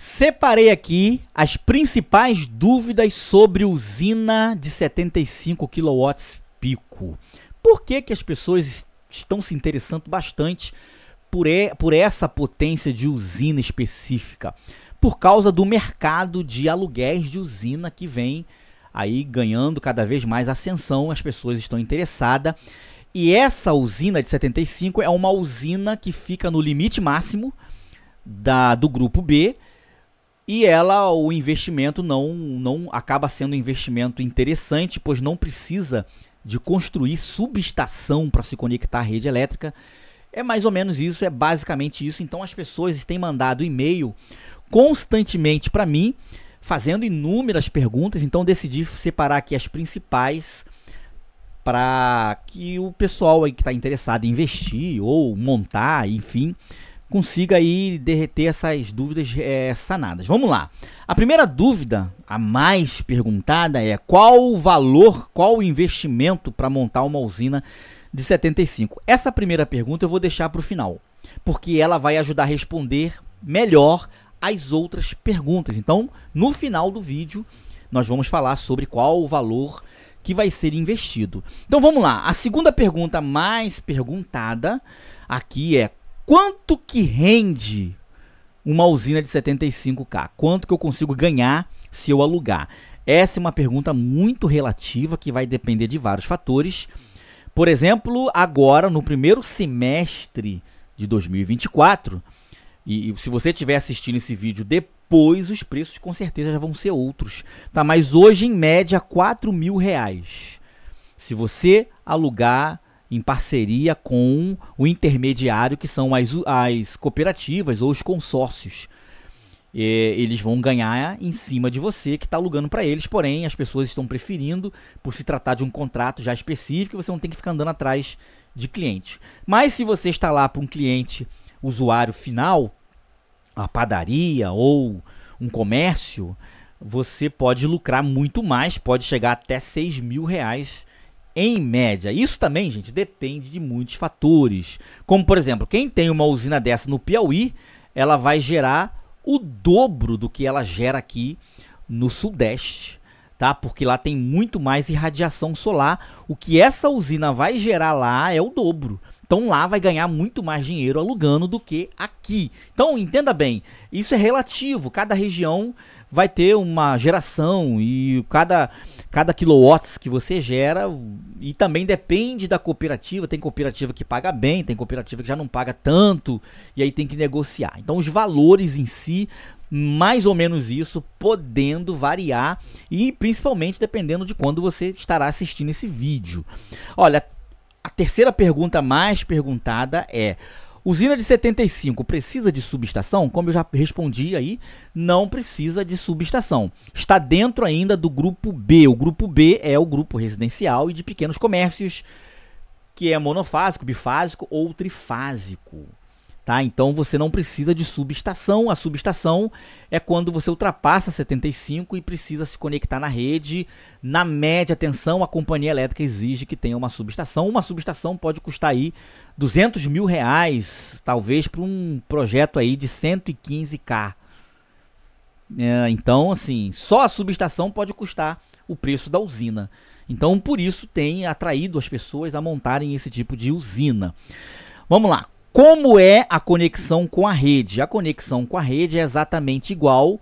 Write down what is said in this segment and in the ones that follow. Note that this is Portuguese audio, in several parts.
Separei aqui as principais dúvidas sobre usina de 75 kW pico. Por que, que as pessoas estão se interessando bastante por, e, por essa potência de usina específica? Por causa do mercado de aluguéis de usina que vem aí ganhando cada vez mais ascensão, as pessoas estão interessadas. E essa usina de 75 é uma usina que fica no limite máximo da, do grupo B e ela o investimento não não acaba sendo um investimento interessante, pois não precisa de construir subestação para se conectar à rede elétrica. É mais ou menos isso, é basicamente isso. Então as pessoas têm mandado e-mail constantemente para mim, fazendo inúmeras perguntas, então decidi separar aqui as principais para que o pessoal aí que está interessado em investir ou montar, enfim, consiga aí derreter essas dúvidas é, sanadas. Vamos lá. A primeira dúvida, a mais perguntada, é qual o valor, qual o investimento para montar uma usina de 75? Essa primeira pergunta eu vou deixar para o final, porque ela vai ajudar a responder melhor as outras perguntas. Então, no final do vídeo, nós vamos falar sobre qual o valor que vai ser investido. Então vamos lá. A segunda pergunta mais perguntada aqui é quanto que rende uma usina de 75K? Quanto que eu consigo ganhar se eu alugar? Essa é uma pergunta muito relativa que vai depender de vários fatores. Por exemplo, agora no primeiro semestre de 2024, e, e se você estiver assistindo esse vídeo depois, os preços com certeza já vão ser outros, tá? Mas hoje em média 4 mil reais. Se você alugar em parceria com o intermediário, que são as, as cooperativas ou os consórcios. E, é, eles vão ganhar em cima de você que está alugando para eles, porém as pessoas estão preferindo, por se tratar de um contrato já específico, você não tem que ficar andando atrás de clientes. Mas se você está lá para um cliente usuário final, a padaria ou um comércio, você pode lucrar muito mais, pode chegar até 6 mil reais em média. Isso também, gente, depende de muitos fatores. Como, por exemplo, quem tem uma usina dessa no Piauí, ela vai gerar o dobro do que ela gera aqui no Sudeste, tá? Porque lá tem muito mais irradiação solar. O que essa usina vai gerar lá é o dobro. Então lá vai ganhar muito mais dinheiro alugando do que aqui. Então entenda bem, isso é relativo. Cada região vai ter uma geração e cada cada quilowatts que você gera e também depende da cooperativa. Tem cooperativa que paga bem, tem cooperativa que já não paga tanto e aí tem que negociar. Então os valores em si mais ou menos isso, podendo variar e principalmente dependendo de quando você estará assistindo esse vídeo. Olha, a terceira pergunta mais perguntada é: Usina de 75 precisa de subestação? Como eu já respondi aí, não precisa de subestação. Está dentro ainda do grupo B. O grupo B é o grupo residencial e de pequenos comércios, que é monofásico, bifásico ou trifásico. Tá? Então você não precisa de subestação. A subestação é quando você ultrapassa 75 e precisa se conectar na rede. Na média tensão, a companhia elétrica exige que tenha uma subestação. Uma subestação pode custar aí 200 mil reais, talvez para um projeto aí de 115k. É, então, assim, só a subestação pode custar o preço da usina. Então, por isso tem atraído as pessoas a montarem esse tipo de usina. Vamos lá. Como é a conexão com a rede? A conexão com a rede é exatamente igual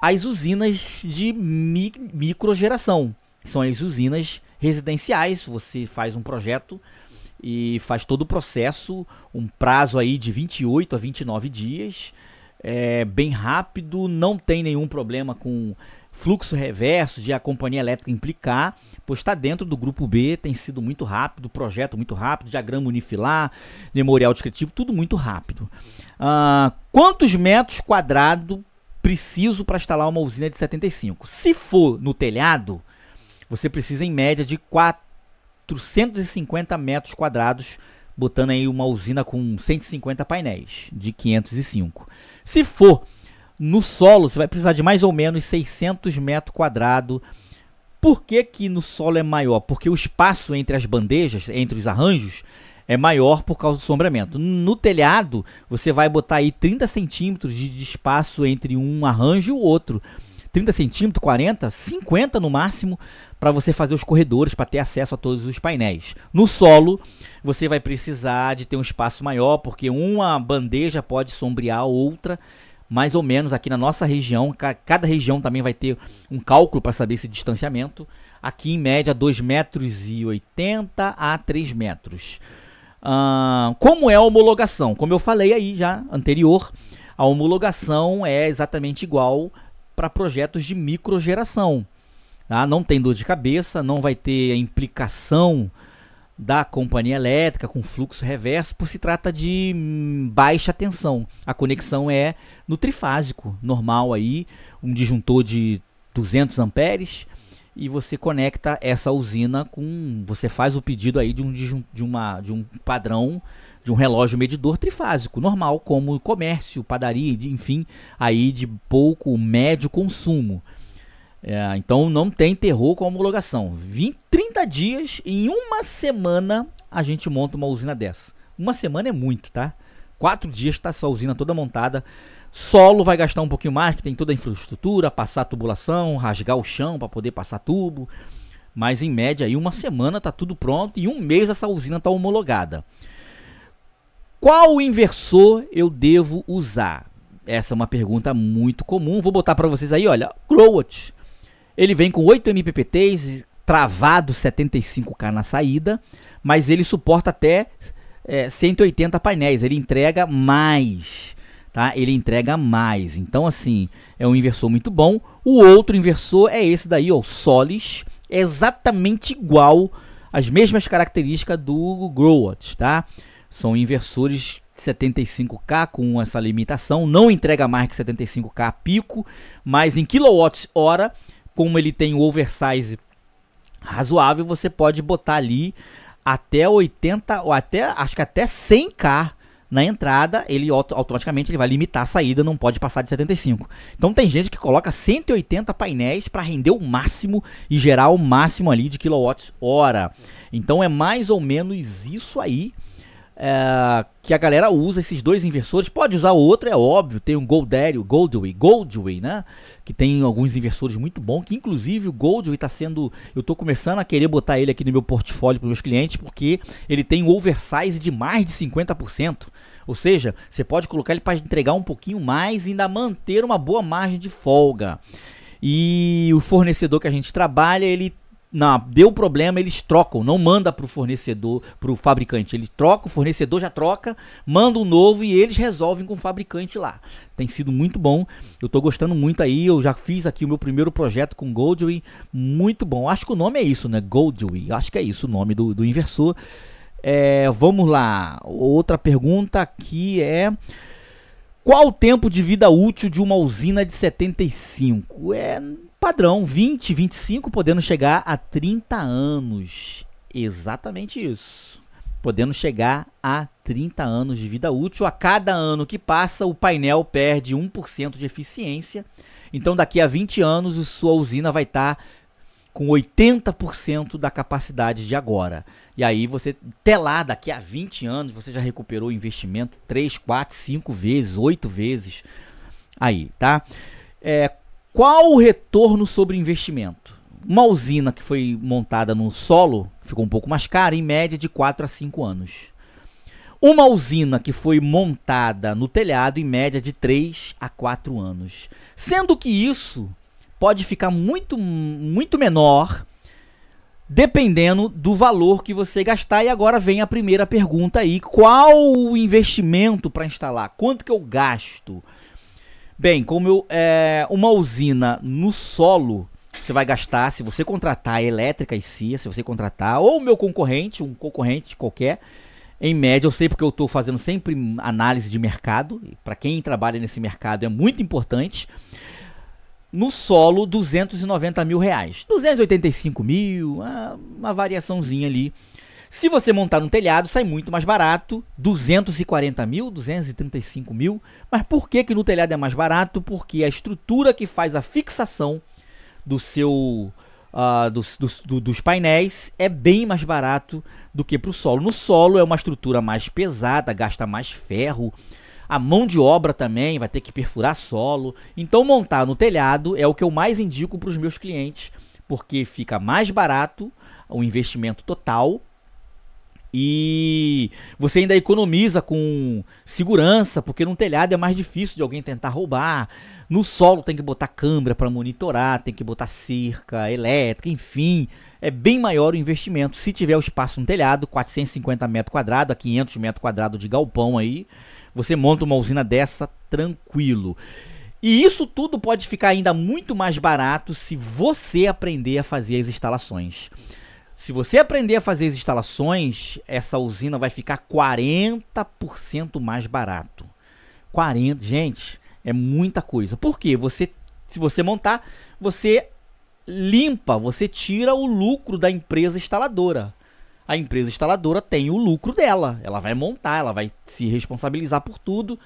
às usinas de mi microgeração. São as usinas residenciais. Você faz um projeto e faz todo o processo, um prazo aí de 28 a 29 dias, é bem rápido, não tem nenhum problema com fluxo reverso de a companhia elétrica implicar, pois está dentro do grupo B, tem sido muito rápido, projeto muito rápido, diagrama unifilar, memorial descritivo, tudo muito rápido. Ah, quantos metros quadrados preciso para instalar uma usina de 75? Se for no telhado, você precisa em média de 450 metros quadrados, botando aí uma usina com 150 painéis de 505. Se for no solo, você vai precisar de mais ou menos 600 metros quadrados. Por que, que no solo é maior? Porque o espaço entre as bandejas, entre os arranjos, é maior por causa do sombreamento. No telhado, você vai botar aí 30 centímetros de espaço entre um arranjo e o outro. 30 centímetros, 40, 50 no máximo, para você fazer os corredores, para ter acesso a todos os painéis. No solo, você vai precisar de ter um espaço maior, porque uma bandeja pode sombrear a outra mais ou menos aqui na nossa região. Cada região também vai ter um cálculo para saber esse distanciamento. Aqui em média 2,80 metros e 80 a 3 metros. como é a homologação? Como eu falei aí já anterior, a homologação é exatamente igual para projetos de microgeração. Tá? Não tem dor de cabeça, não vai ter a implicação da companhia elétrica com fluxo reverso, por se trata de hum, baixa tensão. A conexão é no trifásico normal aí, um disjuntor de 200 amperes e você conecta essa usina com, você faz o pedido aí de um de uma de um padrão de um relógio medidor trifásico, normal como comércio, padaria, de, enfim, aí de pouco médio consumo. É, então não tem terror com a homologação. 20, 30 dias, em uma semana, a gente monta uma usina dessa. Uma semana é muito, tá? Quatro dias está essa usina toda montada. Solo vai gastar um pouquinho mais, que tem toda a infraestrutura, passar tubulação, rasgar o chão para poder passar tubo. Mas em média, aí uma semana tá tudo pronto e um mês essa usina tá homologada. Qual inversor eu devo usar? Essa é uma pergunta muito comum. Vou botar para vocês aí, olha, Growat. Ele vem com 8 MPPTs, travado 75K na saída, mas ele suporta até é, 180 painéis, ele entrega mais, tá? Ele entrega mais. Então assim, é um inversor muito bom. O outro inversor é esse daí, o Solis, é exatamente igual, as mesmas características do Growatt, tá? São inversores 75K com essa limitação, não entrega mais que 75K pico, mas em quilowatt hora, como ele tem o oversize razoável, você pode botar ali até 80 ou até acho que até 100k na entrada, ele automaticamente ele vai limitar a saída, não pode passar de 75. Então tem gente que coloca 180 painéis para render o máximo e gerar o máximo ali de quilowatts hora. Então é mais ou menos isso aí é, que a galera usa esses dois inversores. Pode usar o outro, é óbvio. Tem um Goldaddy, Goldway, Goldway, né? Que tem alguns inversores muito bons. Que inclusive o Goldway está sendo. Eu estou começando a querer botar ele aqui no meu portfólio para meus clientes, porque ele tem um oversize de mais de 50%. Ou seja, você pode colocar ele para entregar um pouquinho mais e ainda manter uma boa margem de folga. E o fornecedor que a gente trabalha, ele deu problema, eles trocam, não manda o fornecedor, para o fabricante. Ele troca, o fornecedor já troca, manda um novo e eles resolvem com o fabricante lá. Tem sido muito bom. Eu estou gostando muito aí. Eu já fiz aqui o meu primeiro projeto com Goldwing Muito bom. Acho que o nome é isso, né? Goldwing Acho que é isso o nome do, do inversor. É, vamos lá. Outra pergunta aqui é. Qual o tempo de vida útil de uma usina de 75? É padrão, 20, 25, podendo chegar a 30 anos. Exatamente isso. Podendo chegar a 30 anos de vida útil. A cada ano que passa, o painel perde 1% de eficiência. Então, daqui a 20 anos, sua usina vai estar tá com 80% da capacidade de agora. E aí você, até lá, daqui a 20 anos, você já recuperou o investimento 3, 4, 5 vezes, 8 vezes. Aí, tá? É, qual o retorno sobre investimento? Uma usina que foi montada no solo ficou um pouco mais cara, em média de 4 a 5 anos. Uma usina que foi montada no telhado, em média de 3 a 4 anos. Sendo que isso pode ficar muito, muito menor dependendo do valor que você gastar. E agora vem a primeira pergunta aí: qual o investimento para instalar? Quanto que eu gasto? Bem, como eu, é, uma usina no solo, você vai gastar, se você contratar elétrica e cia se você contratar, ou o meu concorrente, um concorrente qualquer, em média, eu sei porque eu estou fazendo sempre análise de mercado, para quem trabalha nesse mercado é muito importante no solo 290 mil reais. 285 mil, uma, variaçãozinha ali. Se você montar no telhado, sai muito mais barato, 240 mil, 235 mil. Mas por que, que no telhado é mais barato? Porque a estrutura que faz a fixação do seu uh, dos, dos, dos painéis é bem mais barato do que para o solo. No solo é uma estrutura mais pesada, gasta mais ferro, a mão de obra também vai ter que perfurar solo. Então montar no telhado é o que eu mais indico para os meus clientes, porque fica mais barato o investimento total e você ainda economiza com segurança, porque num telhado é mais difícil de alguém tentar roubar. No solo tem que botar câmera para monitorar, tem que botar cerca elétrica, enfim. É bem maior o investimento. Se tiver o espaço no telhado, 450 metros quadrados a 500 metros quadrados de galpão aí, você monta uma usina dessa tranquilo. E isso tudo pode ficar ainda muito mais barato se você aprender a fazer as instalações. Se você aprender a fazer as instalações, essa usina vai ficar 40% mais barato. 40, gente, é muita coisa. Por quê? Você se você montar, você limpa, você tira o lucro da empresa instaladora. A empresa instaladora tem o lucro dela. Ela vai montar, ela vai se responsabilizar por tudo.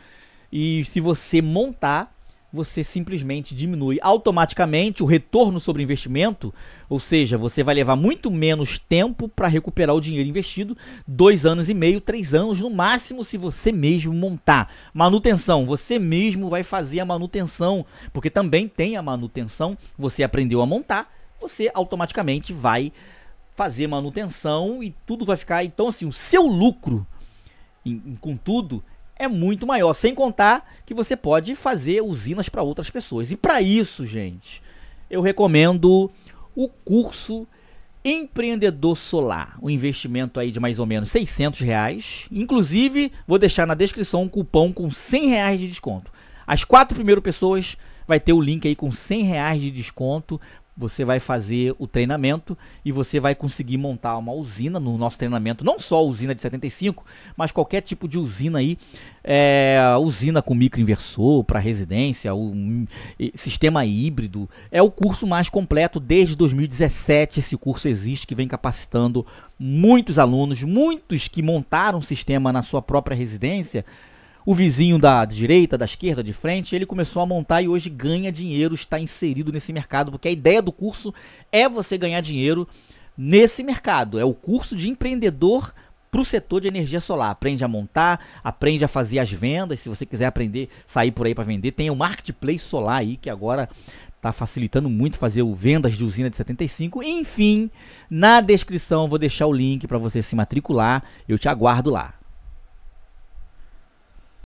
E se você montar, você simplesmente diminui automaticamente o retorno sobre investimento, ou seja, você vai levar muito menos tempo para recuperar o dinheiro investido, dois anos e meio, três anos no máximo, se você mesmo montar. Manutenção, você mesmo vai fazer a manutenção, porque também tem a manutenção, você aprendeu a montar, você automaticamente vai fazer manutenção e tudo vai ficar. Então, assim, o seu lucro, em, em, com tudo, é muito maior. Sem contar que você pode fazer usinas para outras pessoas. E para isso, gente, eu recomendo o curso Empreendedor Solar. Um investimento aí de mais ou menos 600 reais. Inclusive, vou deixar na descrição um cupom com 100 reais de desconto. As quatro primeiras pessoas vai ter o link aí com 100 reais de desconto você vai fazer o treinamento e você vai conseguir montar uma usina no nosso treinamento, não só usina de 75, mas qualquer tipo de usina aí, é, usina com microinversor para residência, um, sistema híbrido. É o curso mais completo desde 2017. Esse curso existe que vem capacitando muitos alunos, muitos que montaram um sistema na sua própria residência o vizinho da direita, da esquerda, de frente, ele começou a montar e hoje ganha dinheiro, está inserido nesse mercado, porque a ideia do curso é você ganhar dinheiro nesse mercado. É o curso de empreendedor para o setor de energia solar. Aprende a montar, aprende a fazer as vendas. Se você quiser aprender, sair por aí para vender, tem o Marketplace Solar aí, que agora está facilitando muito fazer o vendas de usina de 75. Enfim, na descrição vou deixar o link para você se matricular. Eu te aguardo lá.